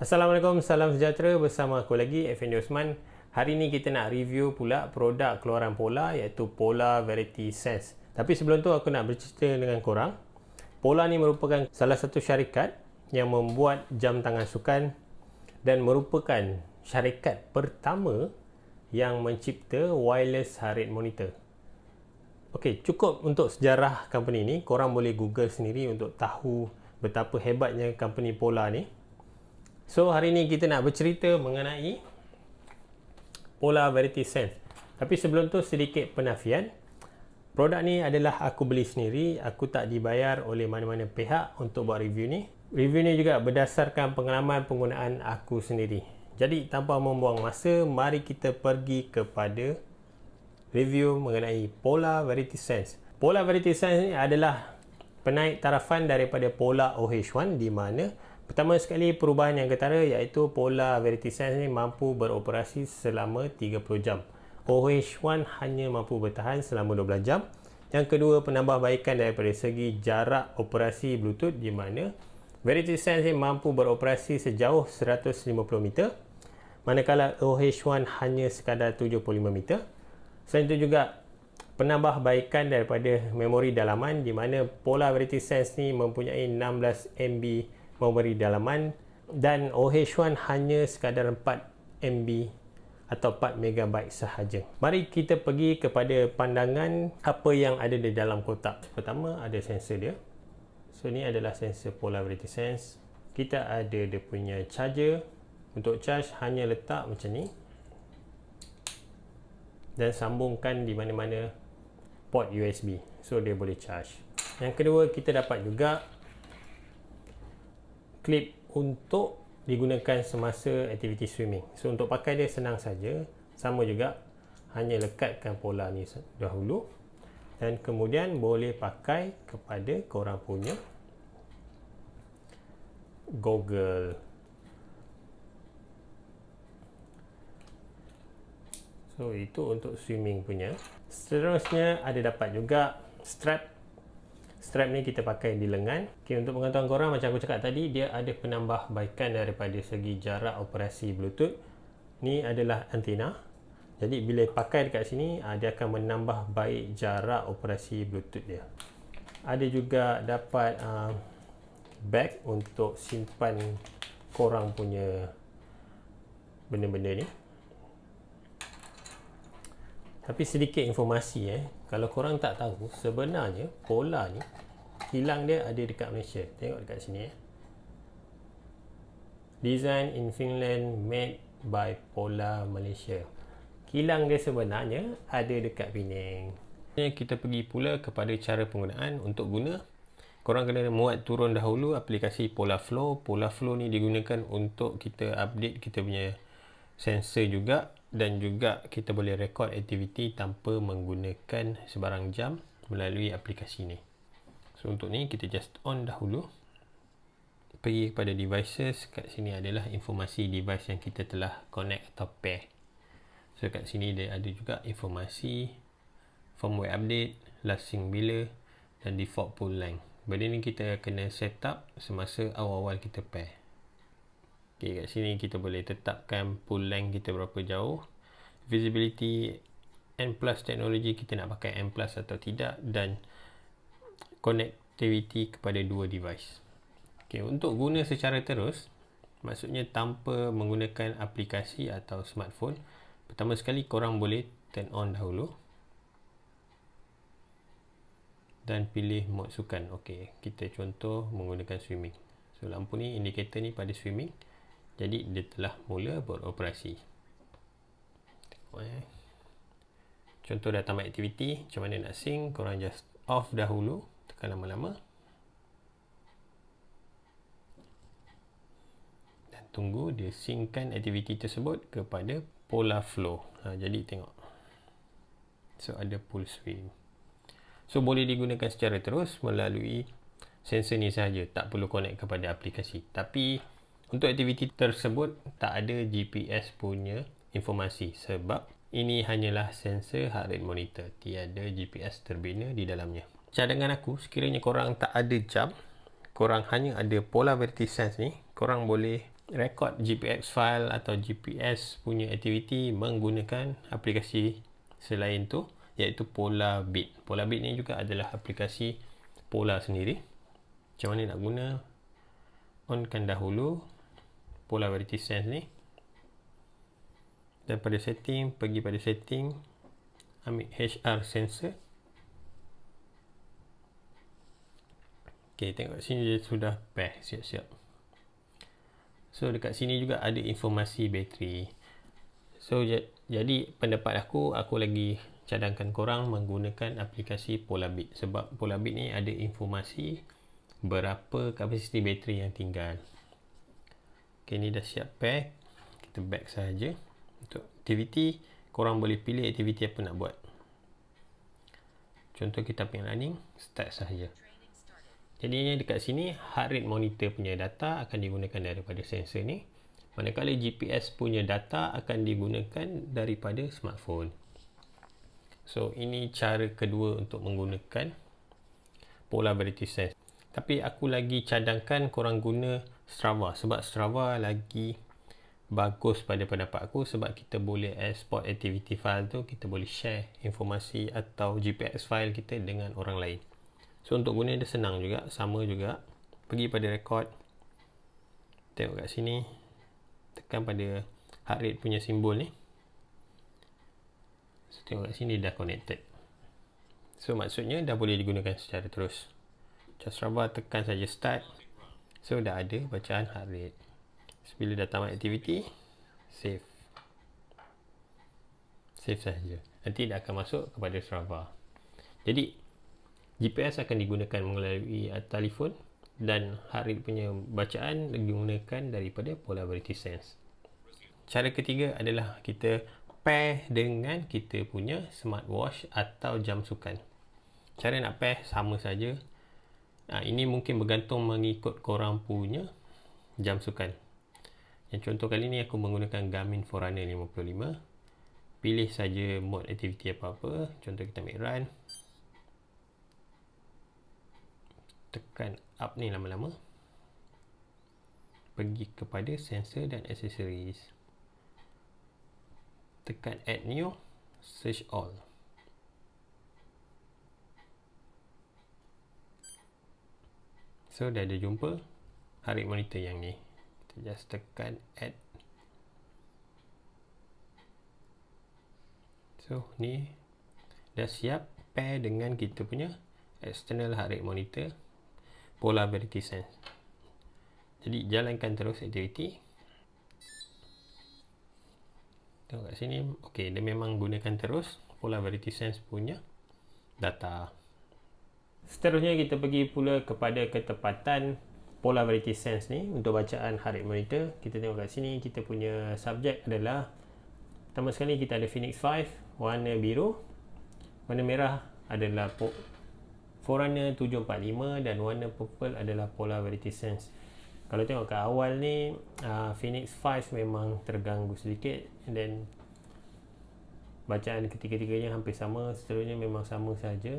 Assalamualaikum, salam sejahtera bersama aku lagi Effendi Osman. Hari ini kita nak review pula produk keluaran Pola iaitu Pola Variety Sense. Tapi sebelum tu aku nak bercerita dengan korang. Pola ni merupakan salah satu syarikat yang membuat jam tangan sukan dan merupakan syarikat pertama yang mencipta wireless heart rate monitor. Okey, cukup untuk sejarah company ni, korang boleh Google sendiri untuk tahu betapa hebatnya company Pola ni. So hari ni kita nak bercerita mengenai pola polarity sense. Tapi sebelum tu sedikit penafian. Produk ni adalah aku beli sendiri, aku tak dibayar oleh mana-mana pihak untuk buat review ni. Review ni juga berdasarkan pengalaman penggunaan aku sendiri. Jadi tanpa membuang masa, mari kita pergi kepada review mengenai pola polarity sense. Pola Polarity sense ni adalah penaik tarafan daripada pola OH1 di mana Pertama sekali perubahan yang ketara iaitu pola VeritySense ni mampu beroperasi selama 30 jam. OH1 hanya mampu bertahan selama 12 jam. Yang kedua penambahbaikan daripada segi jarak operasi Bluetooth di mana VeritySense ni mampu beroperasi sejauh 150 meter manakala OH1 hanya sekadar 75 meter. Selain itu juga penambahbaikan daripada memori dalaman di mana pola VeritySense ni mempunyai 16 MB memberi dalaman dan OH1 hanya sekadar 4 MB atau 4 MB sahaja. Mari kita pergi kepada pandangan apa yang ada di dalam kotak. Pertama ada sensor dia. So ni adalah sensor polarity sense. Kita ada dia punya charger. Untuk charge hanya letak macam ni. Dan sambungkan di mana-mana port USB. So dia boleh charge. Yang kedua kita dapat juga clip untuk digunakan semasa aktiviti swimming. So untuk pakai dia senang saja. Sama juga hanya lekatkan pola ni dahulu dan kemudian boleh pakai kepada korang punya Google. So itu untuk swimming punya. Seterusnya ada dapat juga strap strap ni kita pakai di lengan. Okey untuk pengetahuan korang macam aku cakap tadi dia ada penambah baikan daripada segi jarak operasi bluetooth. Ni adalah antena. Jadi bila pakai dekat sini ah, dia akan menambah baik jarak operasi bluetooth dia. Ada juga dapat uh, bag untuk simpan korang punya benda-benda ni. Tapi sedikit informasi eh kalau korang tak tahu sebenarnya pola ni kilang dia ada dekat Malaysia tengok dekat sini eh. design in Finland made by Pola Malaysia kilang dia sebenarnya ada dekat Penang kita pergi pula kepada cara penggunaan untuk guna korang kena muat turun dahulu aplikasi Pola Flow Pola Flow ni digunakan untuk kita update kita punya sensor juga dan juga kita boleh rekod aktiviti tanpa menggunakan sebarang jam melalui aplikasi ni so untuk ni kita just on dahulu pergi kepada devices kat sini adalah informasi device yang kita telah connect atau pair so kat sini dia ada juga informasi firmware update last sync bila dan default pull length benda ni kita kena set up semasa awal-awal kita pair Okay, kat sini kita boleh tetapkan pull length kita berapa jauh. Visibility N plus teknologi kita nak pakai N plus atau tidak dan connectivity kepada dua device. Okay, untuk guna secara terus, maksudnya tanpa menggunakan aplikasi atau smartphone, pertama sekali korang boleh turn on dahulu dan pilih mod sukan. Okay, kita contoh menggunakan swimming. So lampu ni indikator ni pada swimming jadi dia telah mula beroperasi oh, ya. contoh data tambah activity, macam mana nak sync korang just off dahulu tekan lama-lama dan tunggu dia syncan aktiviti tersebut kepada pola flow ha, jadi tengok so ada pull wave so boleh digunakan secara terus melalui sensor ni saja, tak perlu connect kepada aplikasi tapi untuk aktiviti tersebut tak ada GPS punya informasi sebab ini hanyalah sensor heart rate monitor. Tiada GPS terbina di dalamnya. Cadangan aku, sekiranya korang tak ada jam, korang hanya ada pola vertisense ni, korang boleh record GPS file atau GPS punya aktiviti menggunakan aplikasi selain tu iaitu Pola bit ni juga adalah aplikasi pola sendiri. Macam mana nak guna? Onkan dahulu polarity sense ni daripada setting pergi pada setting ambil HR sensor ok tengok kat sini dia sudah pair siap-siap so dekat sini juga ada informasi bateri so jadi pendapat aku aku lagi cadangkan korang menggunakan aplikasi Polarbit sebab Polarbit ni ada informasi berapa kapasiti bateri yang tinggal Okay, ni dah siap pair. Kita back saja Untuk aktiviti, korang boleh pilih aktiviti apa nak buat. Contoh kita punya running, start saja. Jadinya dekat sini, heart rate monitor punya data akan digunakan daripada sensor ni. Manakala GPS punya data akan digunakan daripada smartphone. So, ini cara kedua untuk menggunakan polarity sense. Tapi aku lagi cadangkan korang guna Strava sebab Strava lagi bagus pada pendapat aku sebab kita boleh export activity file tu kita boleh share informasi atau GPS file kita dengan orang lain so untuk guna dia senang juga sama juga pergi pada record tengok kat sini tekan pada heart rate punya simbol ni so tengok kat sini dah connected so maksudnya dah boleh digunakan secara terus macam Strava tekan saja start So dah ada bacaan heart rate. So, bila dah tamat aktiviti, save. Save saja. Nanti dia akan masuk kepada Strava. Jadi GPS akan digunakan melalui uh, telefon dan heart rate punya bacaan digunakan daripada polarity sense. Cara ketiga adalah kita pair dengan kita punya smartwatch atau jam sukan. Cara nak pair sama saja Ha, ini mungkin bergantung mengikut korang punya jam sukan. Yang contoh kali ni aku menggunakan Garmin Forerunner 55. Pilih saja mode aktiviti apa-apa. Contoh kita ambil run. Tekan up ni lama-lama. Pergi kepada sensor dan accessories. Tekan add new. Search all. So dah ada jumpa Heart monitor yang ni Kita just tekan add So ni Dah siap pair dengan kita punya External heart rate monitor verity sense Jadi jalankan terus aktiviti Tengok kat sini Okay dia memang gunakan terus verity sense punya Data Seterusnya kita pergi pula kepada ketepatan polarity sense ni untuk bacaan heart monitor. Kita tengok kat sini kita punya subjek adalah pertama sekali kita ada Phoenix 5 warna biru. Warna merah adalah po- Forerunner 745 dan warna purple adalah polarity sense. Kalau tengok kat awal ni uh, Phoenix 5 memang terganggu sedikit and then bacaan ketiga-tiganya hampir sama seterusnya memang sama saja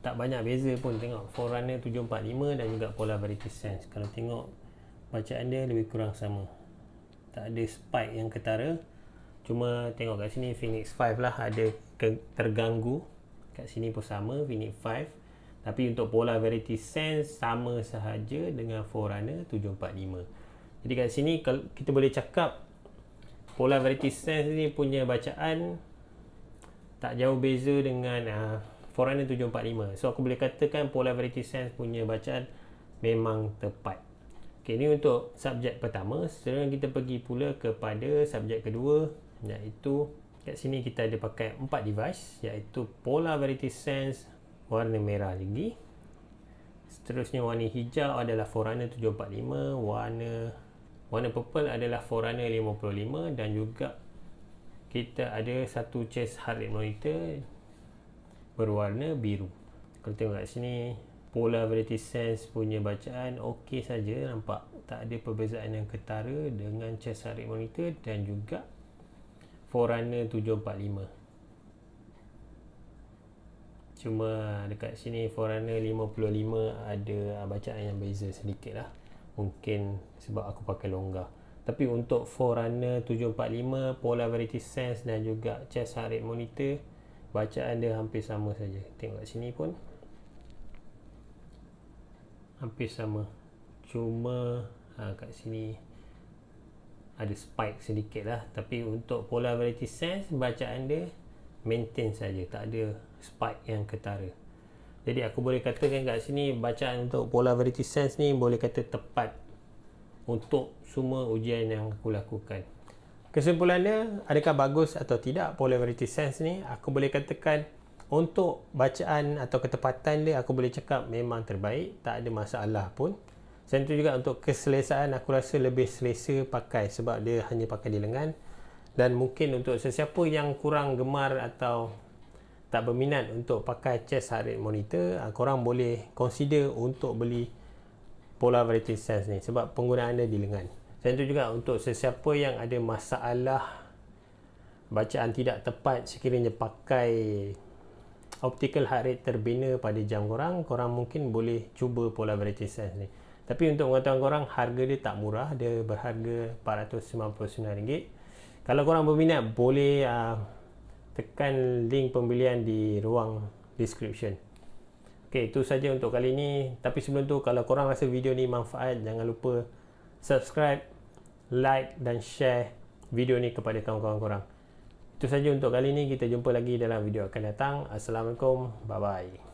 tak banyak beza pun tengok forerunner 745 dan juga polar variety sense kalau tengok bacaan dia lebih kurang sama tak ada spike yang ketara cuma tengok kat sini phoenix 5 lah ada terganggu kat sini pun sama phoenix 5 tapi untuk polar variety sense sama sahaja dengan forerunner 745 jadi kat sini kalau kita boleh cakap polar variety sense ni punya bacaan tak jauh beza dengan uh, Forerunner 745 so aku boleh katakan polarity sense punya bacaan memang tepat ok ni untuk subjek pertama sekarang kita pergi pula kepada subjek kedua iaitu kat sini kita ada pakai 4 device iaitu polarity sense warna merah lagi seterusnya warna hijau adalah Forerunner 745 warna warna purple adalah Forerunner 55 dan juga kita ada satu chest heart rate monitor berwarna biru. Kalau tengok kat sini, polarity sense punya bacaan okey saja nampak. Tak ada perbezaan yang ketara dengan chest heart rate monitor dan juga forerunner 745. Cuma dekat sini Forerunner 55 ada ah, bacaan yang beza sedikit lah. Mungkin sebab aku pakai longgar. Tapi untuk Forerunner 745, Polarity Sense dan juga Chest Heart Rate Monitor bacaan dia hampir sama saja tengok kat sini pun hampir sama cuma ha, kat sini ada spike sedikit lah tapi untuk polarity sense bacaan dia maintain saja tak ada spike yang ketara jadi aku boleh katakan kat sini bacaan untuk polarity sense ni boleh kata tepat untuk semua ujian yang aku lakukan Kesimpulannya, adakah bagus atau tidak polarity sense ni? Aku boleh katakan untuk bacaan atau ketepatan dia aku boleh cakap memang terbaik, tak ada masalah pun. Selain itu juga untuk keselesaan aku rasa lebih selesa pakai sebab dia hanya pakai di lengan. Dan mungkin untuk sesiapa yang kurang gemar atau tak berminat untuk pakai chest heart rate monitor, ah, orang boleh consider untuk beli polarity sense ni sebab penggunaan dia di lengan. Macam tu juga untuk sesiapa yang ada masalah bacaan tidak tepat sekiranya pakai optical heart rate terbina pada jam korang, korang mungkin boleh cuba polarity sense ni. Tapi untuk mengatakan korang, harga dia tak murah. Dia berharga RM499. Kalau korang berminat, boleh uh, tekan link pembelian di ruang description. Okay, itu saja untuk kali ini. Tapi sebelum tu, kalau korang rasa video ni manfaat, jangan lupa subscribe like dan share video ni kepada kawan-kawan korang. Itu saja untuk kali ni. Kita jumpa lagi dalam video akan datang. Assalamualaikum. Bye-bye.